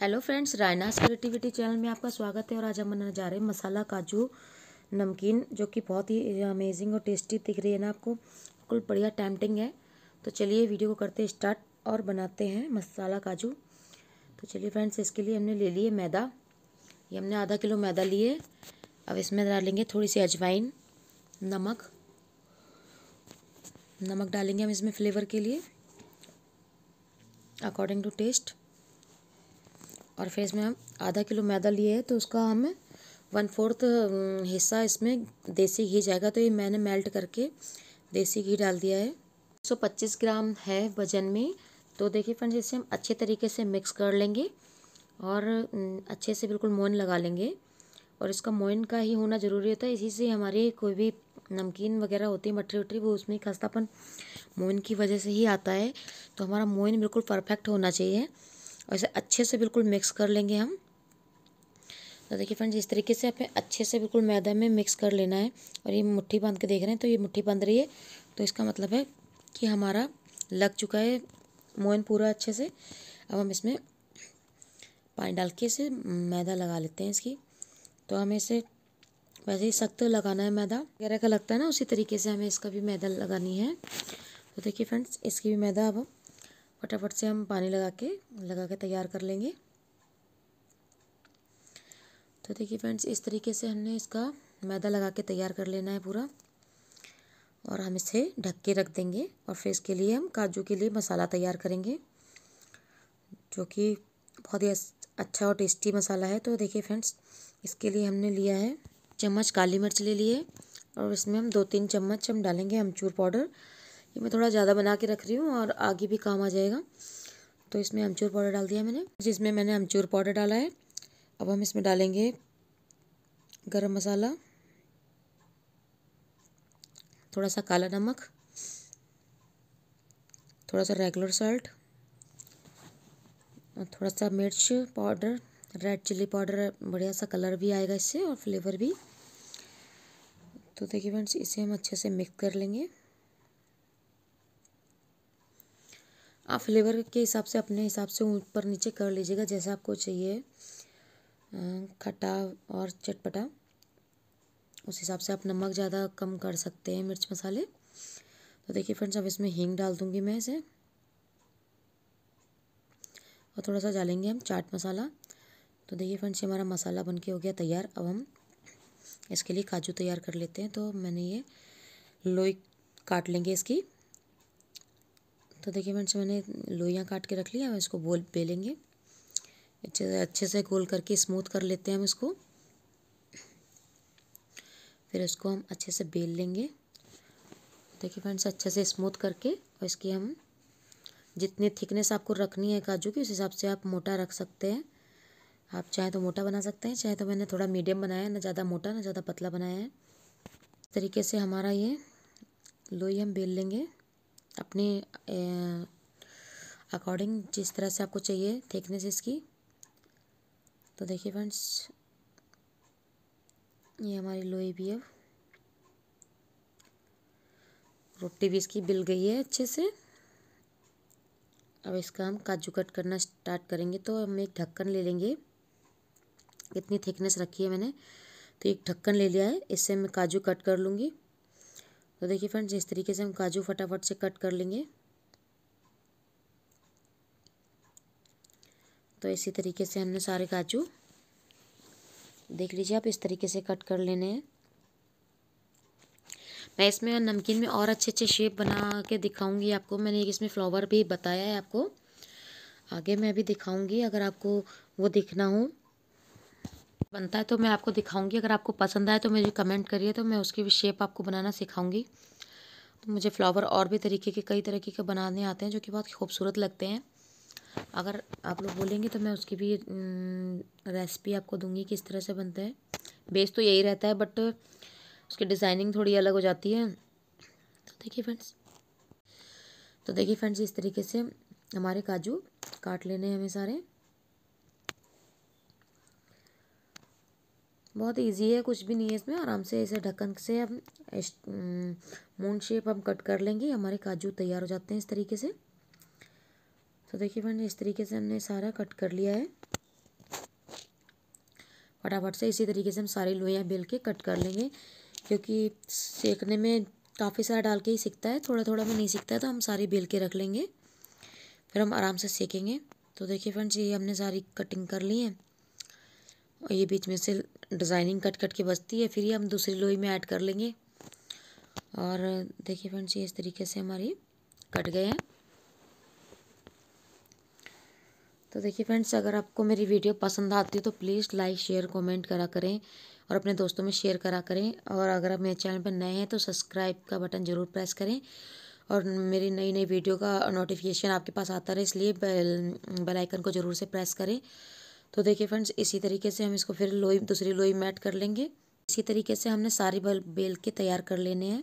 hello friends Rayna's creativity channel में आपका स्वागत है और आज हम बनाने जा रहे हैं मसाला काजू नमकीन जो कि बहुत ही अमेजिंग और टेस्टी दिख रही है ना आपको बिल्कुल बढ़िया टैमटिंग है तो चलिए वीडियो को करते हैं स्टार्ट और बनाते हैं मसाला काजू तो चलिए फ्रेंड्स इसके लिए हमने ले लिए मैदा ये हमने आधा किलो मैदा लिए अब इसमें डालेंगे थोड़ी सी अजवाइन नमक नमक डालेंगे हम इसमें फ्लेवर के लिए अकॉर्डिंग टू टेस्ट और फिर इसमें हम आधा किलो मैदा लिए है तो उसका हम वन फोर्थ हिस्सा इसमें देसी घी जाएगा तो ये मैंने मेल्ट करके देसी घी डाल दिया है सौ पच्चीस ग्राम है वजन में तो देखिए फ्रेंड्स इसे हम अच्छे तरीके से मिक्स कर लेंगे और अच्छे से बिल्कुल मोइन लगा लेंगे और इसका मोइन का ही होना ज़रूरी होता है इसी से हमारी कोई भी नमकीन वगैरह होती है मठरी वठरी वो उसमें खस्तापन मोइन की वजह से ही आता है तो हमारा मोइन बिल्कुल परफेक्ट होना चाहिए और इसे अच्छे से बिल्कुल मिक्स कर लेंगे हम तो देखिए फ्रेंड्स इस तरीके से आपने अच्छे से बिल्कुल मैदा में मिक्स कर लेना है और ये मुट्ठी बांध के देख रहे हैं तो ये मुट्ठी बांध रही है तो इसका मतलब है कि हमारा लग चुका है मोहन पूरा अच्छे से अब हम इसमें पानी डाल के इसे मैदा लगा लेते हैं इसकी तो हमें इसे वैसे ही सख्त लगाना है मैदा वगैरह का लगता है ना उसी तरीके से हमें इसका भी मैदा लगानी है तो देखिए फ्रेंड्स इसकी भी मैदा अब फटाफट से हम पानी लगा के लगा के तैयार कर लेंगे तो देखिए फ्रेंड्स इस तरीके से हमने इसका मैदा लगा के तैयार कर लेना है पूरा और हम इसे ढक के रख देंगे और फिर इसके लिए हम काजू के लिए मसाला तैयार करेंगे जो कि बहुत ही अच्छा और टेस्टी मसाला है तो देखिए फ्रेंड्स इसके लिए हमने लिया है चम्मच काली मिर्च ले लिए और इसमें हम दो तीन चम्मच हम डालेंगे अमचूर पाउडर ये मैं थोड़ा ज़्यादा बना के रख रही हूँ और आगे भी काम आ जाएगा तो इसमें अमचूर पाउडर डाल दिया मैंने जिसमें मैंने अमचूर पाउडर डाला है अब हम इसमें डालेंगे गरम मसाला थोड़ा सा काला नमक थोड़ा सा रेगुलर सॉल्ट और थोड़ा सा मिर्च पाउडर रेड चिल्ली पाउडर बढ़िया सा कलर भी आएगा इससे और फ्लेवर भी तो देखिए फ्रेंड्स इसे हम अच्छे से मिक्स कर लेंगे आप फ्लेवर के हिसाब से अपने हिसाब से ऊपर नीचे कर लीजिएगा जैसा आपको चाहिए खट्टा और चटपटा उस हिसाब से आप नमक ज़्यादा कम कर सकते हैं मिर्च मसाले तो देखिए फ्रेंड्स अब इसमें हींग डाल दूँगी मैं इसे और थोड़ा सा डालेंगे हम चाट मसाला तो देखिए फ्रेंड्स हमारा मसाला बन के हो गया तैयार अब हम इसके लिए काजू तैयार कर लेते हैं तो मैंने ये लोई काट लेंगे इसकी तो देखिए फ्रेंड्स मैंने लोइयाँ काट के रख लिया हम इसको बोल बेलेंगे अच्छे से अच्छे से गोल करके स्मूथ कर लेते हैं हम इसको फिर इसको हम अच्छे से बेल लेंगे देखिए फ्रेंड्स अच्छे से स्मूथ करके और इसकी हम जितनी थिकनेस आपको रखनी है काजू की उस हिसाब से आप मोटा रख सकते हैं आप चाहे तो मोटा बना सकते हैं चाहे तो मैंने थोड़ा मीडियम बनाया है ना ज़्यादा मोटा ना ज़्यादा पतला बनाया है इस तरीके से हमारा ये लोई हम बेल लेंगे अपने अकॉर्डिंग जिस तरह से आपको चाहिए थिकनेस इसकी तो देखिए फ्रेंड्स ये हमारी लोई भी अब रोटी भी इसकी बिल गई है अच्छे से अब इसका हम काजू कट करना स्टार्ट करेंगे तो हम एक ढक्कन ले लेंगे इतनी थिकनेस रखी है मैंने तो एक ढक्कन ले लिया है इससे मैं काजू कट कर लूँगी तो देखिए फ्रेंड्स इस तरीके से हम काजू फटाफट से कट कर लेंगे तो इसी तरीके से हमने सारे काजू देख लीजिए आप इस तरीके से कट कर लेने हैं मैं इसमें नमकीन में और अच्छे अच्छे शेप बना के दिखाऊंगी आपको मैंने इसमें फ्लावर भी बताया है आपको आगे मैं भी दिखाऊंगी अगर आपको वो दिखना हो बनता है तो मैं आपको दिखाऊंगी अगर आपको पसंद आए तो मुझे कमेंट करिए तो मैं उसकी भी शेप आपको बनाना सिखाऊंगी तो मुझे फ्लावर और भी तरीके के कई तरीके के बनाने आते हैं जो कि बहुत खूबसूरत लगते हैं अगर आप लोग बोलेंगे तो मैं उसकी भी रेसिपी आपको दूंगी किस तरह से बनता है बेस तो यही रहता है बट उसकी डिज़ाइनिंग थोड़ी अलग हो जाती है तो देखिए फ्रेंड्स तो देखिए फ्रेंड्स इस तरीके से हमारे काजू काट लेने हैं हमें सारे बहुत इजी है कुछ भी नहीं है इसमें आराम से इसे ढक्कन से हम मून शेप हम कट कर लेंगे हमारे काजू तैयार हो जाते हैं इस तरीके से तो देखिए मैंने इस तरीके से हमने सारा कट कर लिया है फटाफट से इसी तरीके से हम सारी लोहियाँ बेल के कट कर लेंगे क्योंकि सेकने में काफ़ी सारा डाल के ही सीखता है थोड़ा थोड़ा में नहीं सीखता है तो हम सारी बेल के रख लेंगे फिर हम आराम से सेकेंगे तो देखिए फ्रेंड्स ये हमने सारी कटिंग कर ली है और ये बीच में से डिज़ाइनिंग कट कट के बचती है फिर ये हम दूसरी लोई में ऐड कर लेंगे और देखिए फ्रेंड्स ये इस तरीके से हमारी कट गए हैं तो देखिए फ्रेंड्स अगर आपको मेरी वीडियो पसंद आती है तो प्लीज़ लाइक शेयर कमेंट करा करें और अपने दोस्तों में शेयर करा करें और अगर आप मेरे चैनल पर नए हैं तो सब्सक्राइब का बटन ज़रूर प्रेस करें और मेरी नई नई वीडियो का नोटिफिकेशन आपके पास आता रहे इसलिए बेल बेलाइकन को ज़रूर से प्रेस करें तो देखिए फ्रेंड्स इसी तरीके से हम इसको फिर लोई दूसरी लोई में ऐड कर लेंगे इसी तरीके से हमने सारी बल बेल के तैयार कर लेने हैं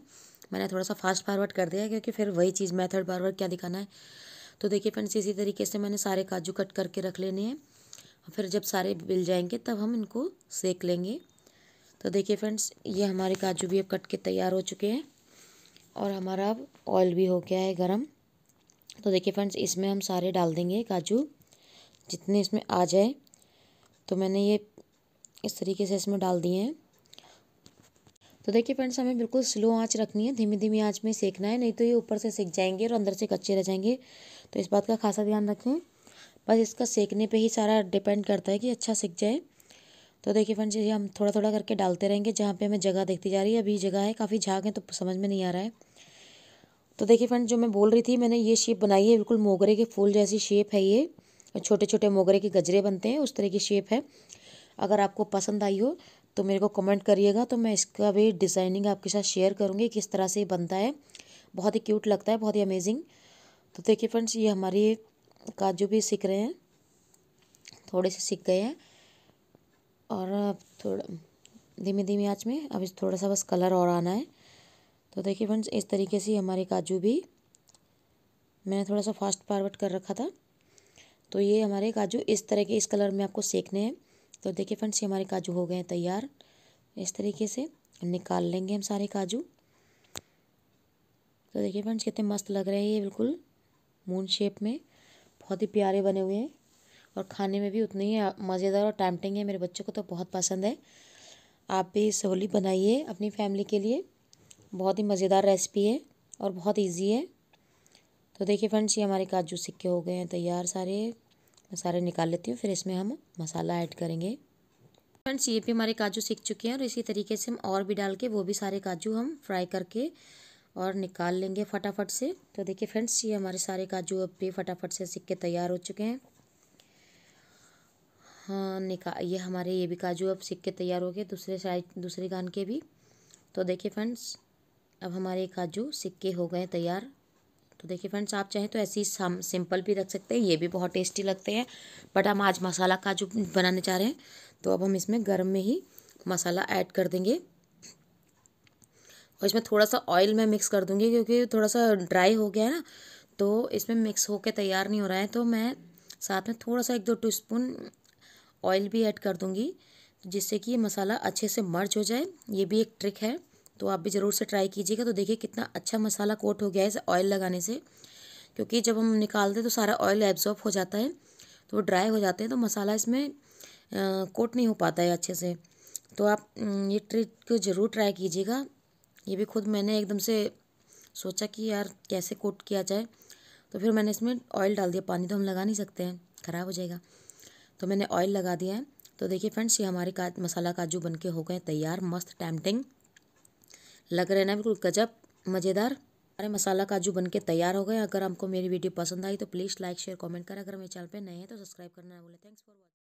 मैंने थोड़ा सा फास्ट फारवर्ड कर दिया क्योंकि फिर वही चीज़ मेथड बार बार क्या दिखाना है तो देखिए फ्रेंड्स इसी तरीके से मैंने सारे काजू कट करके रख लेने हैं फिर जब सारे बिल जाएंगे तब हम इनको सेक लेंगे तो देखिए फ्रेंड्स ये हमारे काजू भी अब कट के तैयार हो चुके हैं और हमारा अब ऑयल भी हो गया है गरम तो देखिए फ्रेंड्स इसमें हम सारे डाल देंगे काजू जितने इसमें आ जाए तो मैंने ये इस तरीके से इसमें डाल दिए हैं तो देखिए फ्रेंड्स हमें बिल्कुल स्लो आंच रखनी है धीमी धीमी आंच में सेकना है नहीं तो ये ऊपर से सेक जाएंगे और अंदर से कच्चे रह जाएंगे तो इस बात का खासा ध्यान रखें बस इसका सेकने पे ही सारा डिपेंड करता है कि अच्छा सेक जाए तो देखिए फ्रेंड्स ये हम थोड़ा थोड़ा करके डालते रहेंगे जहाँ पे हमें जगह देखती जा रही है अभी जगह है काफ़ी झाग है तो समझ में नहीं आ रहा है तो देखिए फ्रेंड्स जो मैं बोल रही थी मैंने ये शेप बनाई है बिल्कुल मोगरे के फूल जैसी शेप है ये छोटे छोटे मोगरे के गजरे बनते हैं उस तरह की शेप है अगर आपको पसंद आई हो तो मेरे को कमेंट करिएगा तो मैं इसका भी डिज़ाइनिंग आपके साथ शेयर करूँगी किस तरह से बनता है बहुत ही क्यूट लगता है बहुत ही अमेजिंग तो देखिए फ्रेंड्स ये हमारी काजू भी सीख रहे हैं थोड़े से सीख गए हैं और अब थोड़ा धीमे धीमे आँच में अब इस थोड़ा सा बस कलर और आना है तो देखिए फ्रेंड्स इस तरीके से हमारे काजू भी मैंने थोड़ा सा फास्ट फारवर्ड कर रखा था तो ये हमारे काजू इस तरह के इस कलर में आपको सेकने हैं तो देखिए फ्रेंड्स ये हमारे काजू हो गए हैं तैयार इस तरीके से निकाल लेंगे हम सारे काजू तो देखिए फ्रेंड्स कितने मस्त लग रहे हैं ये बिल्कुल मून शेप में बहुत ही प्यारे बने हुए हैं और खाने में भी उतने ही मज़ेदार और टैमटिंग है मेरे बच्चों को तो बहुत पसंद है आप भी इस होली बनाइए अपनी फैमिली के लिए बहुत ही मज़ेदार रेसिपी है और बहुत ईजी है तो देखिए फ्रेंड्स ये हमारे काजू सिक्के हो गए हैं तैयार सारे मैं सारे निकाल लेती हूँ फिर इसमें हम मसाला ऐड करेंगे फ्रेंड्स ये भी हमारे काजू सिक चुके हैं और इसी तरीके से हम और भी डाल के वो भी सारे काजू हम फ्राई करके और निकाल लेंगे फटाफट से तो देखिए फ्रेंड्स ये हमारे सारे काजू अब भी फटाफट से सिक्के तैयार हो चुके हैं हाँ निका ये हमारे ये भी काजू अब सिक्के तैयार हो गए दूसरे साइड दूसरे कान के भी तो देखिए फ्रेंड्स अब हमारे काजू सिक्के हो गए तैयार तो देखिए फ्रेंड्स आप चाहें तो ऐसे ही सिंपल भी रख सकते हैं ये भी बहुत टेस्टी लगते हैं बट हम आज मसाला काजू बनाने चाह रहे हैं तो अब हम इसमें गर्म में ही मसाला ऐड कर देंगे और इसमें थोड़ा सा ऑयल मैं मिक्स कर दूँगी क्योंकि थोड़ा सा ड्राई हो गया है ना तो इसमें मिक्स होकर तैयार नहीं हो रहा है तो मैं साथ में थोड़ा सा एक दो टी स्पून ऑयल भी ऐड कर दूँगी जिससे कि ये मसाला अच्छे से मर्ज हो जाए ये भी एक ट्रिक है तो आप भी ज़रूर से ट्राई कीजिएगा तो देखिए कितना अच्छा मसाला कोट हो गया है इस ऑयल लगाने से क्योंकि जब हम निकालते हैं तो सारा ऑयल एब्जॉर्ब हो जाता है तो वो ड्राई हो जाते हैं तो मसाला इसमें कोट नहीं हो पाता है अच्छे से तो आप ये ट्रिक को ज़रूर ट्राई कीजिएगा ये भी खुद मैंने एकदम से सोचा कि यार कैसे कोट किया जाए तो फिर मैंने इसमें ऑयल डाल दिया पानी तो हम लगा नहीं सकते हैं ख़राब हो जाएगा तो मैंने ऑयल लगा दिया है तो देखिए फ्रेंड्स ये हमारे का मसाला काजू बनके हो गए तैयार मस्त टैमटिंग लग रहे ना बिल्कुल गजब मज़ेदार हमारे मसाला काजू बन के तैयार हो गए अगर हमको मेरी वीडियो पसंद आई तो प्लीज़ लाइक शेयर कमेंट करें अगर मेरे चैनल पे नए हैं तो सब्सक्राइब करना ना बोले थैंक्स फॉर वॉचिंग